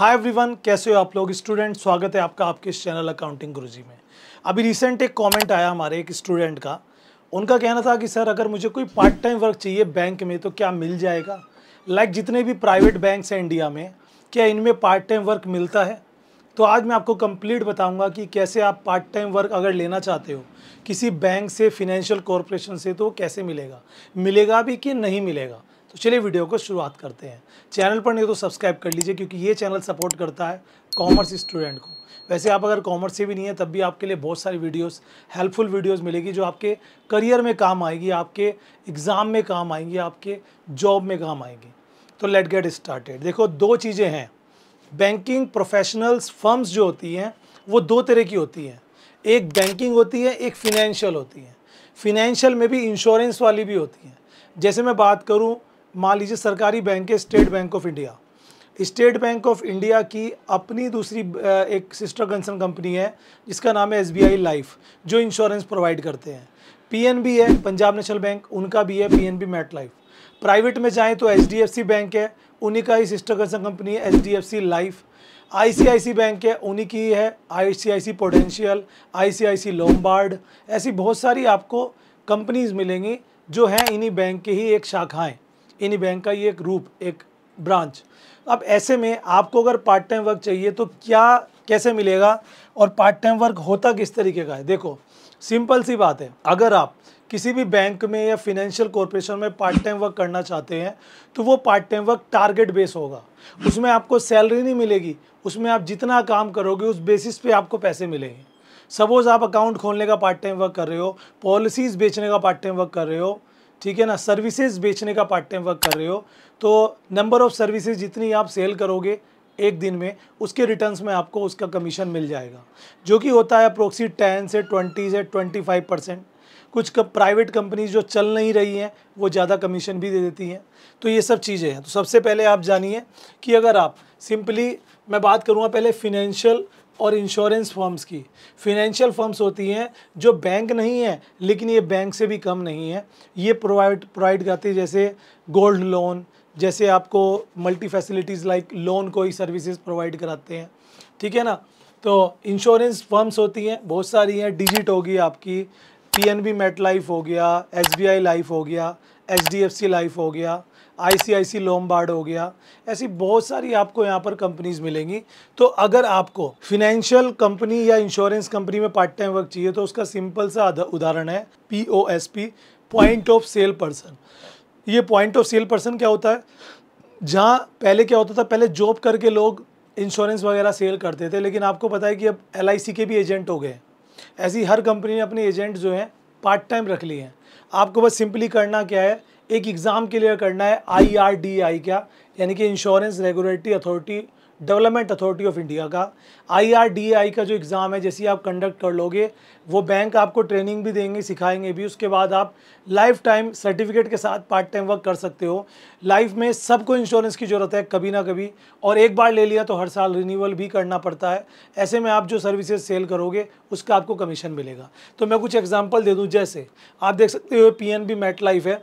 hi everyone कैसे हो आप लोग स्टूडेंट स्वागत है आपका आपके इस चैनल अकाउंटिंग गुरुजी में अभी रिसेंट एक कमेंट आया हमारे एक स्टूडेंट का उनका कहना था कि सर अगर मुझे कोई पार्ट टाइम वर्क चाहिए बैंक में तो क्या मिल जाएगा लाइक like जितने भी प्राइवेट बैंक्स हैं इंडिया में क्या इनमें पार्ट टाइम वर्क मिलता है तो आज मैं आपको कंप्लीट बताऊंगा कि कैसे आप पार्ट टाइम वर्क अगर लेना चाहते हो किसी बैंक से फिनेंशियल कॉरपोरेशन से तो कैसे मिलेगा मिलेगा भी कि नहीं मिलेगा तो चलिए वीडियो को शुरुआत करते हैं चैनल पर नहीं तो सब्सक्राइब कर लीजिए क्योंकि ये चैनल सपोर्ट करता है कॉमर्स स्टूडेंट को वैसे आप अगर कॉमर्स से भी नहीं है तब भी आपके लिए बहुत सारी वीडियोस हेल्पफुल वीडियोस मिलेगी जो आपके करियर में काम आएगी आपके एग्ज़ाम में काम आएंगी आपके जॉब में काम आएंगी तो लेट गेट स्टार्टेड देखो दो चीज़ें हैं बैंकिंग प्रोफेशनल्स फर्म्स जो होती हैं वो दो तरह की होती हैं एक बैंकिंग होती है एक फिनेंशियल होती है फिनेंशियल में भी इंश्योरेंस वाली भी होती हैं जैसे मैं बात करूँ मान लीजिए सरकारी बैंक है State Bank of India State Bank of India की अपनी दूसरी एक सिस्टर कंसर्न कंपनी है जिसका नाम है एस लाइफ जो इंश्योरेंस प्रोवाइड करते हैं पीएनबी है पंजाब नेशनल बैंक उनका भी है पीएनबी मेट लाइफ प्राइवेट में जाएँ तो एच बैंक है उन्हीं का ही सिस्टर कंसर्न कंपनी है एच लाइफ आईसीआईसी बैंक है उन्हीं की है आईसीआईसी पोडेंशियल आईसीआईसी लोमबार्ड ऐसी बहुत सारी आपको कंपनीज मिलेंगी जो हैं इन्हीं बैंक की ही एक शाखाएं इन बैंक का ये एक रूप एक ब्रांच अब ऐसे में आपको अगर पार्ट टाइम वर्क चाहिए तो क्या कैसे मिलेगा और पार्ट टाइम वर्क होता किस तरीके का है देखो सिंपल सी बात है अगर आप किसी भी बैंक में या फिनेंशियल कॉरपोरेशन में पार्ट टाइम वर्क करना चाहते हैं तो वो part time work target base होगा उसमें आपको सैलरी नहीं मिलेगी उसमें आप जितना काम करोगे उस बेसिस पे आपको पैसे मिलेंगे सपोज़ आप अकाउंट खोलने का पार्ट टाइम वर्क कर रहे हो पॉलिसीज़ बेचने का पार्ट टाइम वर्क कर रहे हो ठीक है ना सर्विसेज बेचने का पार्ट टाइम वर्क कर रहे हो तो नंबर ऑफ सर्विसेज जितनी आप सेल करोगे एक दिन में उसके रिटर्न्स में आपको उसका कमीशन मिल जाएगा जो कि होता है अप्रोक्सी टेन से ट्वेंटी से ट्वेंटी फाइव परसेंट कुछ प्राइवेट कंपनीज जो चल नहीं रही हैं वो ज़्यादा कमीशन भी दे देती हैं तो ये सब चीज़ें हैं तो सबसे पहले आप जानिए कि अगर आप सिंपली मैं बात करूँगा पहले फिनेंशियल और इंश्योरेंस फर्म्स की फिनेंशियल फर्म्स होती हैं जो बैंक नहीं है लेकिन ये बैंक से भी कम नहीं है ये प्रोवाइड प्रोवाइड करते जैसे गोल्ड लोन जैसे आपको मल्टी फैसिलिटीज़ लाइक लोन को ही सर्विसेज प्रोवाइड कराते हैं ठीक है ना तो इंश्योरेंस फर्म्स होती हैं बहुत सारी हैं डिजिट होगी आपकी P N B met life हो गया एस बी आई लाइफ हो गया H D F C life हो गया आईसीआईसी लोमबार्ड हो गया ऐसी बहुत सारी आपको यहाँ पर कंपनीज मिलेंगी तो अगर आपको फिनेंशियल कंपनी या इंश्योरेंस कंपनी में पार्ट टाइम वर्क चाहिए तो उसका सिंपल सा उदाहरण है P O S P point of sale person ये पॉइंट ऑफ सेल पर्सन क्या होता है जहाँ पहले क्या होता था पहले जॉब करके लोग इंश्योरेंस वगैरह सेल करते थे लेकिन आपको पता है कि अब एल के भी एजेंट हो गए ऐसी हर कंपनी ने अपने एजेंट जो हैं पार्ट टाइम रख लिए हैं आपको बस सिंपली करना क्या है एक एग्ज़ाम क्लियर करना है आईआरडीआई का यानी कि insurance regulatory authority development authority of India का आईआरडीआई का जो एग्ज़ाम है जैसे आप कंडक्ट कर लोगे वो बैंक आपको ट्रेनिंग भी देंगे सिखाएंगे भी उसके बाद आप लाइफ टाइम सर्टिफिकेट के साथ पार्ट टाइम वर्क कर सकते हो लाइफ में सबको इंश्योरेंस की ज़रूरत है कभी ना कभी और एक बार ले लिया तो हर साल रिन्यूअल भी करना पड़ता है ऐसे में आप जो सर्विसेज सेल करोगे उसका आपको कमीशन मिलेगा तो मैं कुछ एग्जाम्पल दे दूँ जैसे आप देख सकते हो P N B met life है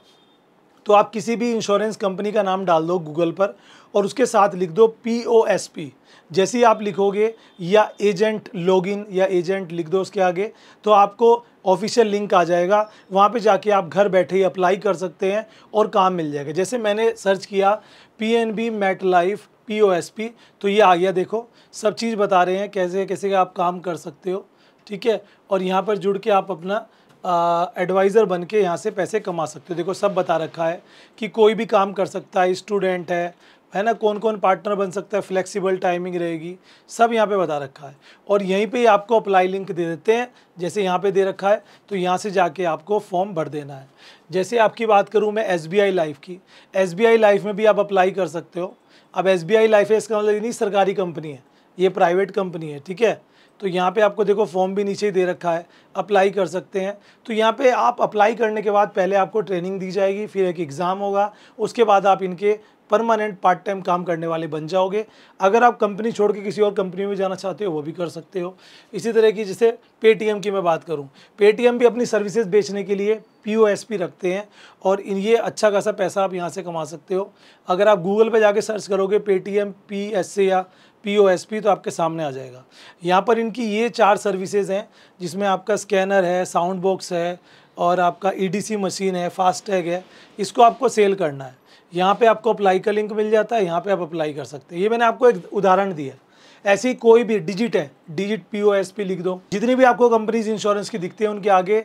तो आप किसी भी इंश्योरेंस कंपनी का नाम डाल दो गूगल पर और उसके साथ लिख दो पी ओ एस पी जैसे ही आप लिखोगे या एजेंट लॉगिन या एजेंट लिख दो उसके आगे तो आपको ऑफिशियल लिंक आ जाएगा वहाँ पे जाके आप घर बैठे ही अप्लाई कर सकते हैं और काम मिल जाएगा जैसे मैंने सर्च किया P N B met life P O S P तो ये आ गया देखो सब चीज़ बता रहे हैं कैसे कैसे आप काम कर सकते हो ठीक है और यहाँ पर जुड़ के आप अपना एडवाइज़र बन के यहाँ से पैसे कमा सकते हो देखो सब बता रखा है कि कोई भी काम कर सकता है स्टूडेंट है है ना कौन कौन पार्टनर बन सकता है फ्लेक्सिबल टाइमिंग रहेगी सब यहाँ पे बता रखा है और यहीं पे आपको अप्लाई लिंक दे देते हैं जैसे यहाँ पे दे रखा है तो यहाँ से जाके आपको फॉर्म भर देना है जैसे आपकी बात करूँ मैं एस बी लाइफ की एस बी लाइफ में भी आप अप्लाई कर सकते हो अब एस बी लाइफ है इसका मतलब नहीं सरकारी कंपनी है ये प्राइवेट कंपनी है ठीक है तो यहाँ पे आपको देखो फॉर्म भी नीचे ही दे रखा है अप्लाई कर सकते हैं तो यहाँ पे आप अप्लाई करने के बाद पहले आपको ट्रेनिंग दी जाएगी फिर एक एग्ज़ाम होगा उसके बाद आप इनके परमानेंट पार्ट टाइम काम करने वाले बन जाओगे अगर आप कंपनी छोड़ के किसी और कंपनी में जाना चाहते हो वो भी कर सकते हो इसी तरह की जैसे पेटीएम की मैं बात करूँ पेटीएम भी अपनी सर्विसेज बेचने के लिए पी रखते हैं और इन ये अच्छा खासा पैसा आप यहाँ से कमा सकते हो अगर आप गूगल पर जाके सर्च करोगे पेटीएम पी या पी तो आपके सामने आ जाएगा यहाँ पर इनकी ये चार सर्विसेज हैं जिसमें आपका स्कैनर है साउंड बॉक्स है और आपका ई e मशीन है फास्टैग है इसको आपको सेल करना है यहाँ पे आपको अप्लाई का लिंक मिल जाता है यहाँ पे आप अप्लाई कर सकते हैं ये मैंने आपको एक उदाहरण दिया ऐसी कोई भी डिजिट है डिजिट पीओएसपी लिख दो जितनी भी आपको कंपनीज इंश्योरेंस की दिखती है उनके आगे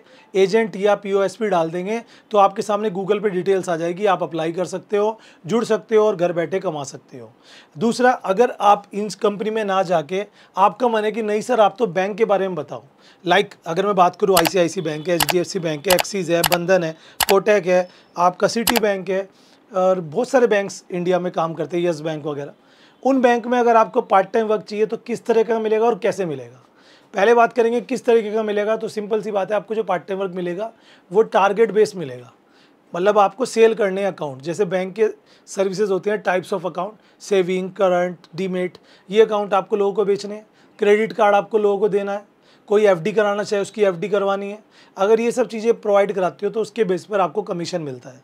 एजेंट या पीओएसपी डाल देंगे तो आपके सामने गूगल पे डिटेल्स आ जाएगी आप अप्लाई कर सकते हो जुड़ सकते हो और घर बैठे कमा सकते हो दूसरा अगर आप इन कंपनी में ना जाके आपका मन है कि नहीं सर आप तो बैंक के बारे में बताओ लाइक like, अगर मैं बात करूँ आई बैंक है एच बैंक है एक्सिस है बंधन है कोटैक है आपका सिटी बैंक है और बहुत सारे बैंक्स इंडिया में काम करते हैं यस बैंक वगैरह उन बैंक में अगर आपको पार्ट टाइम वर्क चाहिए तो किस तरह का मिलेगा और कैसे मिलेगा पहले बात करेंगे किस तरीके का मिलेगा तो सिंपल सी बात है आपको जो पार्ट टाइम वर्क मिलेगा वो टारगेट बेस मिलेगा मतलब आपको सेल करने अकाउंट जैसे बैंक के सर्विसेज होते हैं types of account saving current demat ये अकाउंट आपको लोगों को बेचने हैं क्रेडिट कार्ड आपको लोगों को देना है कोई एफडी कराना चाहे उसकी एफडी करवानी है अगर ये सब चीज़ें प्रोवाइड कराते हो तो उसके बेस पर आपको कमीशन मिलता है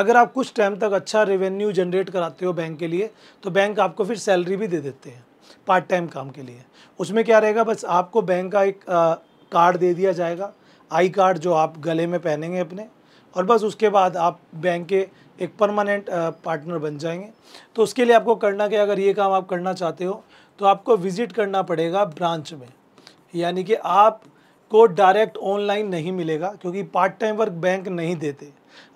अगर आप कुछ टाइम तक अच्छा रेवेन्यू जनरेट कराते हो बैंक के लिए तो बैंक आपको फिर सैलरी भी दे देते हैं पार्ट टाइम काम के लिए उसमें क्या रहेगा बस आपको बैंक का एक आ, कार्ड दे दिया जाएगा आई कार्ड जो आप गले में पहनेंगे अपने और बस उसके बाद आप बैंक के एक परमानेंट पार्टनर बन जाएंगे तो उसके लिए आपको करना क्या अगर ये काम आप करना चाहते हो तो आपको विज़िट करना पड़ेगा ब्रांच में यानी कि आपको डायरेक्ट ऑनलाइन नहीं मिलेगा क्योंकि पार्ट टाइम वर्क बैंक नहीं देते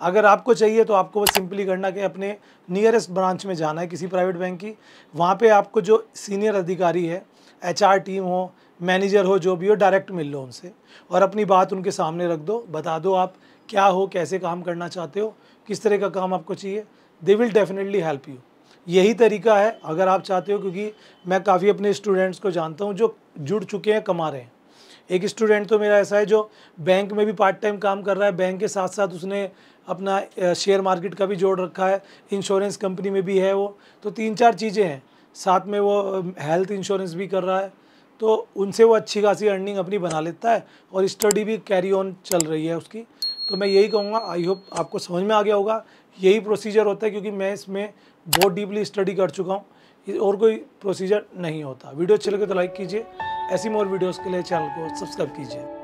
अगर आपको चाहिए तो आपको बस सिंपली करना कि अपने नियरेस्ट ब्रांच में जाना है किसी प्राइवेट बैंक की वहाँ पे आपको जो सीनियर अधिकारी है एचआर टीम हो मैनेजर हो जो भी हो डायरेक्ट मिल लो उनसे और अपनी बात उनके सामने रख दो बता दो आप क्या हो कैसे काम करना चाहते हो किस तरह का काम आपको चाहिए they will definitely help you यही तरीका है अगर आप चाहते हो क्योंकि मैं काफ़ी अपने स्टूडेंट्स को जानता हूँ जो जुड़ चुके हैं कमा रहे हैं एक स्टूडेंट तो मेरा ऐसा है जो बैंक में भी पार्ट टाइम काम कर रहा है बैंक के साथ साथ उसने अपना शेयर मार्केट का भी जोड़ रखा है इंश्योरेंस कंपनी में भी है वो तो तीन चार चीज़ें हैं साथ में वो हेल्थ इंश्योरेंस भी कर रहा है तो उनसे वो अच्छी खासी अर्निंग अपनी बना लेता है और स्टडी भी कैरी ऑन चल रही है उसकी तो मैं यही कहूँगा आई होप आपको समझ में आ गया होगा यही प्रोसीजर होता है क्योंकि मैं इसमें बहुत डीपली स्टडी कर चुका हूँ और कोई प्रोसीजर नहीं होता वीडियो अच्छे लगे तो लाइक कीजिए ऐसी मोर वीडियोज़ के लिए चैनल को सब्सक्राइब कीजिए